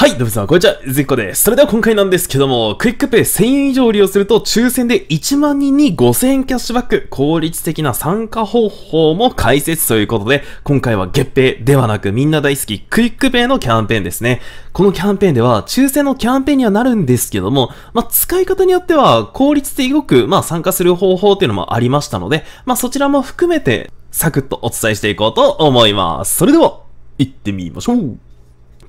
はい、どうもさん、こんにちは、ずッコです。それでは今回なんですけども、クイックペイ1000円以上利用すると、抽選で1万人に5000円キャッシュバック、効率的な参加方法も解説ということで、今回は月イではなくみんな大好きクイックペイのキャンペーンですね。このキャンペーンでは、抽選のキャンペーンにはなるんですけども、まあ、使い方によっては、効率的よく、まあ、参加する方法っていうのもありましたので、まあ、そちらも含めて、サクッとお伝えしていこうと思います。それでは、行ってみましょう。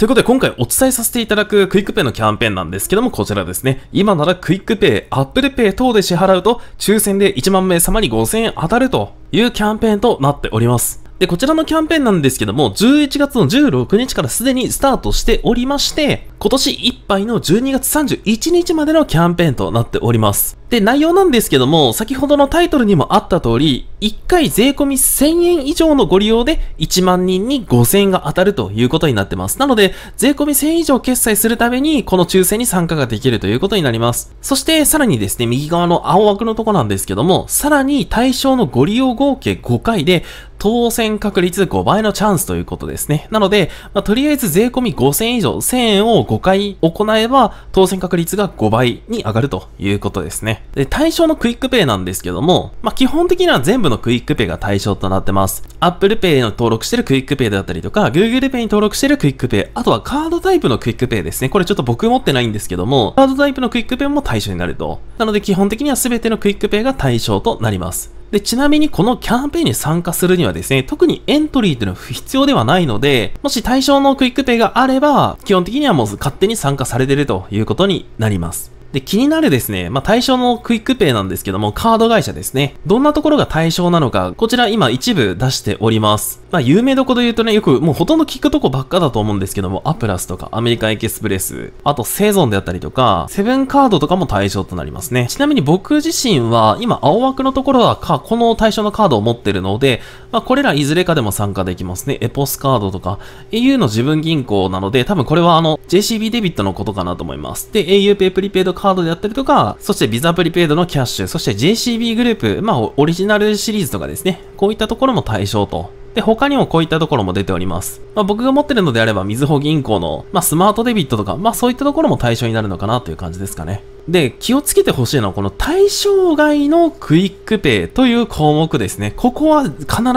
ということで今回お伝えさせていただくクイックペイのキャンペーンなんですけどもこちらですね。今ならクイックペイ、アップルペイ等で支払うと抽選で1万名様に5000円当たるというキャンペーンとなっております。で、こちらのキャンペーンなんですけども、11月の16日からすでにスタートしておりまして、今年いっぱいの12月31日までのキャンペーンとなっております。で、内容なんですけども、先ほどのタイトルにもあった通り、1回税込み1000円以上のご利用で1万人に5000円が当たるということになってます。なので、税込み1000円以上決済するために、この抽選に参加ができるということになります。そして、さらにですね、右側の青枠のとこなんですけども、さらに対象のご利用合計5回で、当選確率5倍のチャンスということですね。なので、まあ、とりあえず税込み5000以上、1000円を5回行えば、当選確率が5倍に上がるということですね。で、対象のクイックペイなんですけども、まあ、基本的には全部のクイックペイが対象となってます。Apple Pay の登録してるクイックペイだったりとか、Google Pay に登録してるクイックペイ、あとはカードタイプのクイックペイですね。これちょっと僕持ってないんですけども、カードタイプのクイックペイも対象になると。なので基本的には全てのクイックペイが対象となります。で、ちなみにこのキャンペーンに参加するにはですね、特にエントリーというのは必要ではないので、もし対象のクイックペイがあれば、基本的にはもう勝手に参加されてるということになります。で、気になるですね、まあ、対象のクイックペイなんですけども、カード会社ですね。どんなところが対象なのか、こちら今一部出しております。まあ、有名どころで言うとね、よくもうほとんど聞くとこばっかだと思うんですけども、アプラスとかアメリカンエキスプレス、あとセゾンであったりとか、セブンカードとかも対象となりますね。ちなみに僕自身は、今青枠のところはか、この対象のカードを持ってるので、まあ、これらいずれかでも参加できますね。エポスカードとか、au の自分銀行なので、多分これはあの、JCB デビットのことかなと思います。で、au ペイプリペイドカードであったりとか、そしてビザプリペイドのキャッシュ、そして JCB グループ、まあオリジナルシリーズとかですね、こういったところも対象とで、他にもこういったところも出ております。まあ、僕が持ってるのであれば、みずほ銀行の、まあ、スマートデビットとか、まあ、そういったところも対象になるのかなという感じですかね。で、気をつけてほしいのはこの対象外のクイックペイという項目ですね。ここは必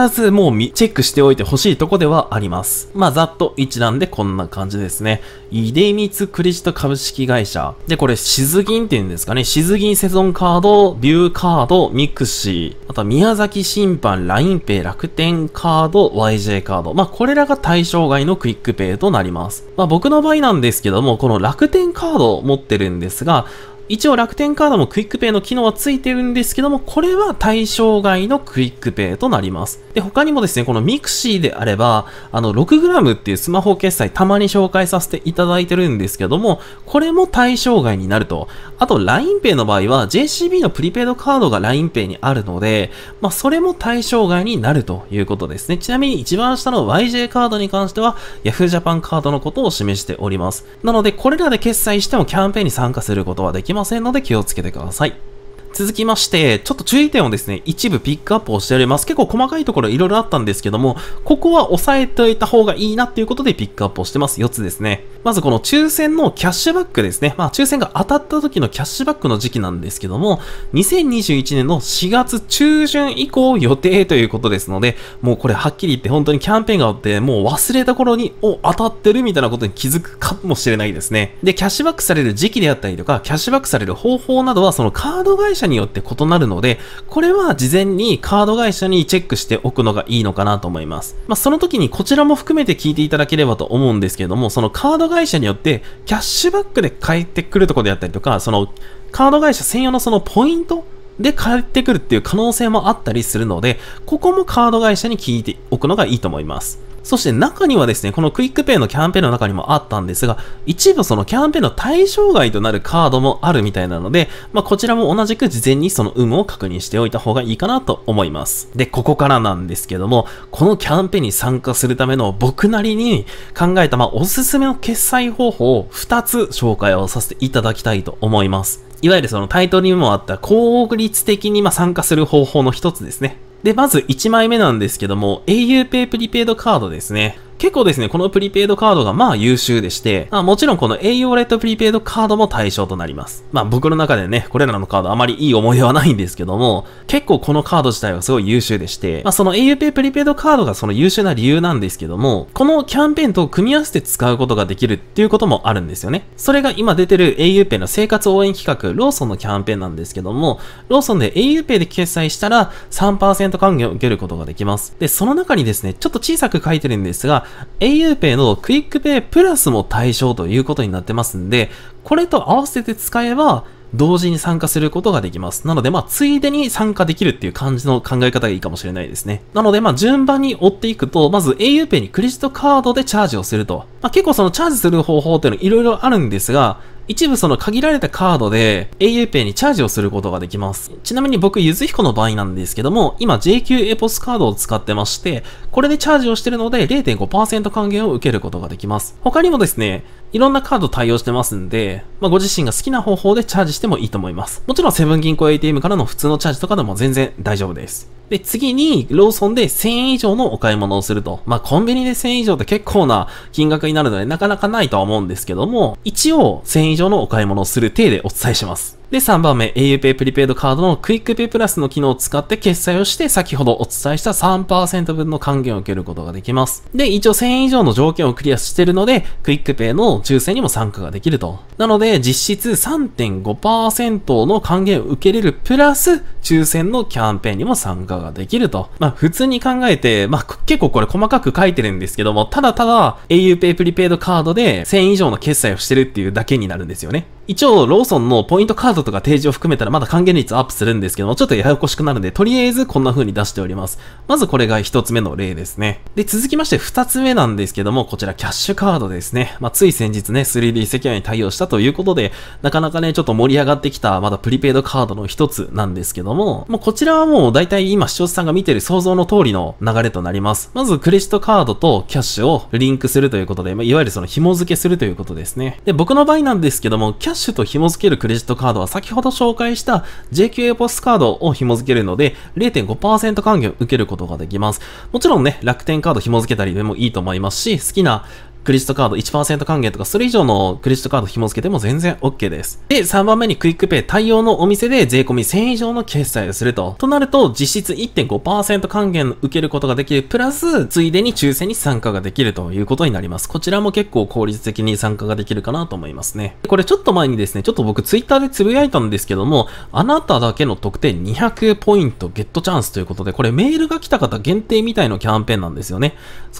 ずもうチェックしておいてほしいとこではあります。まあ、ざっと一覧でこんな感じですね。出光クレジット株式会社。で、これ、シズギンっていうんですかね。シズギンセゾンカード、ビューカード、ミクシー。あとは宮崎審判、ラインペイ、楽天カード、YJ カード。まあ、これらが対象外のクイックペイとなります。まあ、僕の場合なんですけども、この楽天カードを持ってるんですが、一応楽天カードもクイックペイの機能はついてるんですけども、これは対象外のクイックペイとなります。で、他にもですね、このミクシーであれば、あの、6g っていうスマホ決済たまに紹介させていただいてるんですけども、これも対象外になると。あと、LINEPay の場合は JCB のプリペイドカードが LINEPay にあるので、まあ、それも対象外になるということですね。ちなみに一番下の YJ カードに関しては、YahooJapan カードのことを示しております。なので、これらで決済してもキャンペーンに参加することはできませんので気をつけてください。続きまして、ちょっと注意点をですね、一部ピックアップをしております。結構細かいところいろいろあったんですけども、ここは押さえておいた方がいいなっていうことでピックアップをしてます。4つですね。まずこの抽選のキャッシュバックですね。まあ抽選が当たった時のキャッシュバックの時期なんですけども、2021年の4月中旬以降予定ということですので、もうこれはっきり言って本当にキャンペーンがあって、もう忘れた頃に、お、当たってるみたいなことに気づくかもしれないですね。で、キャッシュバックされる時期であったりとか、キャッシュバックされる方法などは、そのカード会社社によって異なるので、これは事前にカード会社にチェックしておくのがいいのかなと思います。まあ、その時にこちらも含めて聞いていただければと思うんですけれども、そのカード会社によってキャッシュバックで返ってくるところであったりとか、そのカード会社専用のそのポイントで返ってくるっていう可能性もあったりするので、ここもカード会社に聞いておくのがいいと思います。そして中にはですね、このクイックペイのキャンペーンの中にもあったんですが、一部そのキャンペーンの対象外となるカードもあるみたいなので、まあ、こちらも同じく事前にその有無を確認しておいた方がいいかなと思います。で、ここからなんですけども、このキャンペーンに参加するための僕なりに考えた、まあ、おすすめの決済方法を2つ紹介をさせていただきたいと思います。いわゆるそのタイトルにもあった、高率的にま参加する方法の一つですね。で、まず1枚目なんですけども、auPay プリペイドカードですね。結構ですね、このプリペイドカードがまあ優秀でして、まあ、もちろんこの A u レットプリペイドカードも対象となります。まあ僕の中でね、これらのカードあまりいい思い出はないんですけども、結構このカード自体はすごい優秀でして、まあその aupay プリペイドカードがその優秀な理由なんですけども、このキャンペーンと組み合わせて使うことができるっていうこともあるんですよね。それが今出てる aupay の生活応援企画、ローソンのキャンペーンなんですけども、ローソンで aupay で決済したら3%還元を受けることができます。で、その中にですね、ちょっと小さく書いてるんですが、auPay のクイックペイプラスも対象ということになってますんで、これと合わせて使えば、同時に参加することができます。なので、まあ、ついでに参加できるっていう感じの考え方がいいかもしれないですね。なので、まあ、順番に追っていくと、まず auPay にクレジットカードでチャージをすると。まあ、結構そのチャージする方法っていうのいろいろあるんですが、一部その限られたカードで auPay にチャージをすることができます。ちなみに僕、ゆずひこの場合なんですけども、今 JQ エポスカードを使ってまして、これでチャージをしてるので0.5%還元を受けることができます。他にもですね、いろんなカード対応してますんで、まあ、ご自身が好きな方法でチャージしてもいいと思います。もちろんセブン銀行 ATM からの普通のチャージとかでも全然大丈夫です。で、次に、ローソンで1000円以上のお買い物をすると。まあ、コンビニで1000円以上って結構な金額になるので、なかなかないとは思うんですけども、一応、1000円以上のお買い物をする体でお伝えします。で、3番目、auPay プリペイドカードのクイックペイプラスの機能を使って決済をして、先ほどお伝えした3%分の還元を受けることができます。で、一応1000円以上の条件をクリアしてるので、クイックペイの抽選にも参加ができると。なので、実質3.5%の還元を受けれるプラス、抽選のキャンペーンにも参加ができると。まあ、普通に考えて、まあ、結構これ細かく書いてるんですけども、ただただ auPay プリペイドカードで1000円以上の決済をしてるっていうだけになるんですよね。一応、ローソンのポイントカードとか提示を含めたらまだ還元率アップするんですけども、ちょっとややこしくなるんで、とりあえずこんな風に出しております。まずこれが一つ目の例ですね。で、続きまして二つ目なんですけども、こちらキャッシュカードですね。まあ、つい先日ね、3D セキュアに対応したということで、なかなかね、ちょっと盛り上がってきた、まだプリペイドカードの一つなんですけども、まこちらはもう大体今視聴者さんが見てる想像の通りの流れとなります。まず、クレジットカードとキャッシュをリンクするということで、まあ、いわゆるその紐付けするということですね。で、僕の場合なんですけども、キャャッシュと紐付けるクレジットカードは先ほど紹介した JQA ポスカードを紐付けるので0.5%還元を受けることができます。もちろんね、楽天カード紐付けたりでもいいと思いますし、好きなクレジットカード1%還元とか、それ以上のクレジットカード紐付けても全然 OK です。で、3番目にクイックペイ対応のお店で税込み1000円以上の決済をすると。となると、実質1.5%還元受けることができる、プラス、ついでに抽選に参加ができるということになります。こちらも結構効率的に参加ができるかなと思いますね。これちょっと前にですね、ちょっと僕ツイッターでつぶやいたんですけども、あなただけの特典200ポイントゲットチャンスということで、これメールが来た方限定みたいなキャンペーンなんですよね。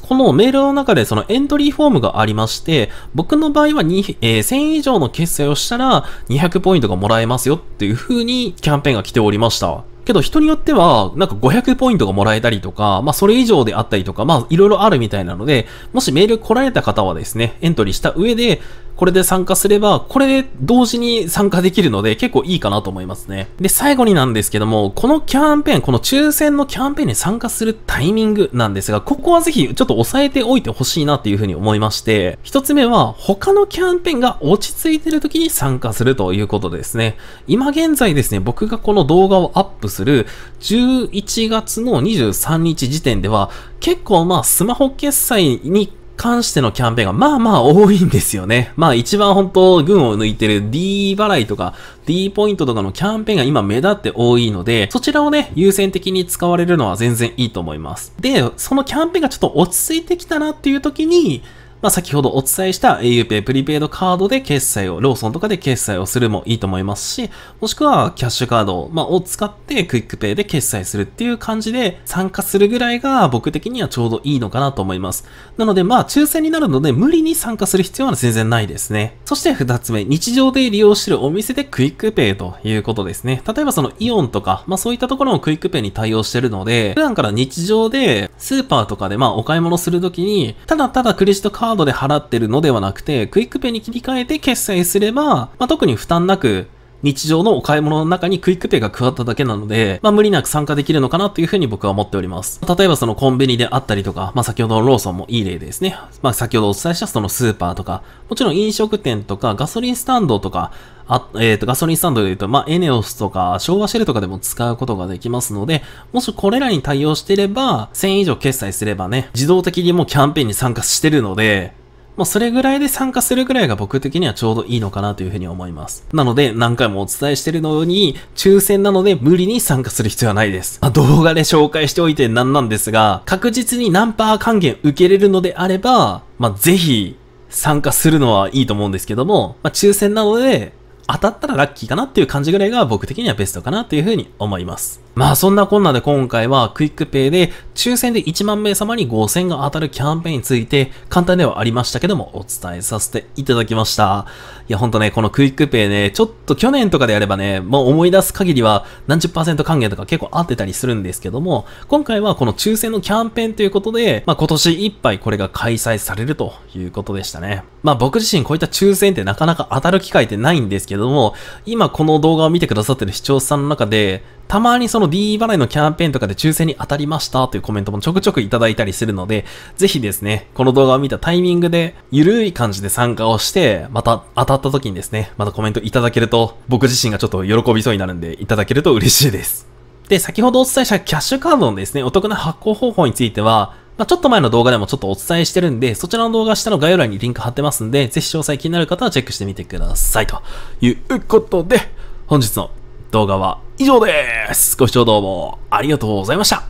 このメールの中でそのエントリーフォームムがありまして、僕の場合は2、えー、1000以上の決済をしたら200ポイントがもらえますよっていう風にキャンペーンが来ておりました。けど人によっては、なんか500ポイントがもらえたりとか、まあそれ以上であったりとか、まあいろいろあるみたいなので、もしメール来られた方はですね、エントリーした上で、これで参加すれば、これで同時に参加できるので、結構いいかなと思いますね。で、最後になんですけども、このキャンペーン、この抽選のキャンペーンに参加するタイミングなんですが、ここはぜひちょっと押さえておいてほしいなっていうふうに思いまして、一つ目は、他のキャンペーンが落ち着いてる時に参加するということですね。今現在ですね、僕がこの動画をアップする11月の23日時点では、結構まあスマホ決済に関してのキャンペーンがまあまあ多いんですよね。まあ一番本当群を抜いてる D 払いとか D ポイントとかのキャンペーンが今目立って多いので、そちらをね、優先的に使われるのは全然いいと思います。で、そのキャンペーンがちょっと落ち着いてきたなっていう時に、まあ、先ほどお伝えした auPay プリペイドカードで決済を、ローソンとかで決済をするもいいと思いますし、もしくはキャッシュカード、まあ、を使ってクイックペイで決済するっていう感じで参加するぐらいが僕的にはちょうどいいのかなと思います。なのでまあ抽選になるので無理に参加する必要は全然ないですね。そして2つ目、日常で利用してるお店でクイックペイということですね。例えばそのイオンとか、まあそういったところもクイックペイに対応してるので、普段から日常でスーパーとかでまあお買い物するときに、ただただクレジットカードカードで払ってるのではなくて、クイックペイに切り替えて決済すれば、まあ、特に負担なく日常のお買い物の中にクイックペイが加わっただけなので、まあ無理なく参加できるのかなというふうに僕は思っております。例えばそのコンビニであったりとか、まあ先ほどのローソンもいい例ですね。まあ先ほどお伝えしたそのスーパーとか、もちろん飲食店とかガソリンスタンドとか、あ、えっ、ー、と、ガソリンスタンドで言うと、まあ、エネオスとか、昭和シェルとかでも使うことができますので、もしこれらに対応してれば、1000以上決済すればね、自動的にもうキャンペーンに参加してるので、まあ、それぐらいで参加するぐらいが僕的にはちょうどいいのかなというふうに思います。なので何回もお伝えしてるのに、抽選なので無理に参加する必要はないです。まあ、動画で紹介しておいてなんなんですが、確実にナンパー還元受けれるのであれば、まあ、ぜひ参加するのはいいと思うんですけども、まあ、抽選なので当たったらラッキーかなっていう感じぐらいが僕的にはベストかなというふうに思います。まあそんなこんなで今回はクイックペイで抽選で1万名様に5000が当たるキャンペーンについて簡単ではありましたけどもお伝えさせていただきました。いやほんとね、このクイックペイね、ちょっと去年とかでやればね、もう思い出す限りは何十パーセント還元とか結構合ってたりするんですけども、今回はこの抽選のキャンペーンということで、まあ今年いっぱいこれが開催されるということでしたね。まあ僕自身こういった抽選ってなかなか当たる機会ってないんですけども、今この動画を見てくださってる視聴者さんの中で、たまにその D 払いのキャンペーンとかで抽選に当たりましたというコメントもちょくちょくいただいたりするので、ぜひですね、この動画を見たタイミングで、ゆるい感じで参加をして、また当たった時にですね、またコメントいただけると、僕自身がちょっと喜びそうになるんで、いただけると嬉しいです。で、先ほどお伝えしたキャッシュカードのですね、お得な発行方法については、まあ、ちょっと前の動画でもちょっとお伝えしてるんで、そちらの動画下の概要欄にリンク貼ってますんで、ぜひ詳細気になる方はチェックしてみてください。ということで、本日の動画は以上です。ご視聴どうもありがとうございました。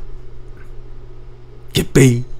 月平。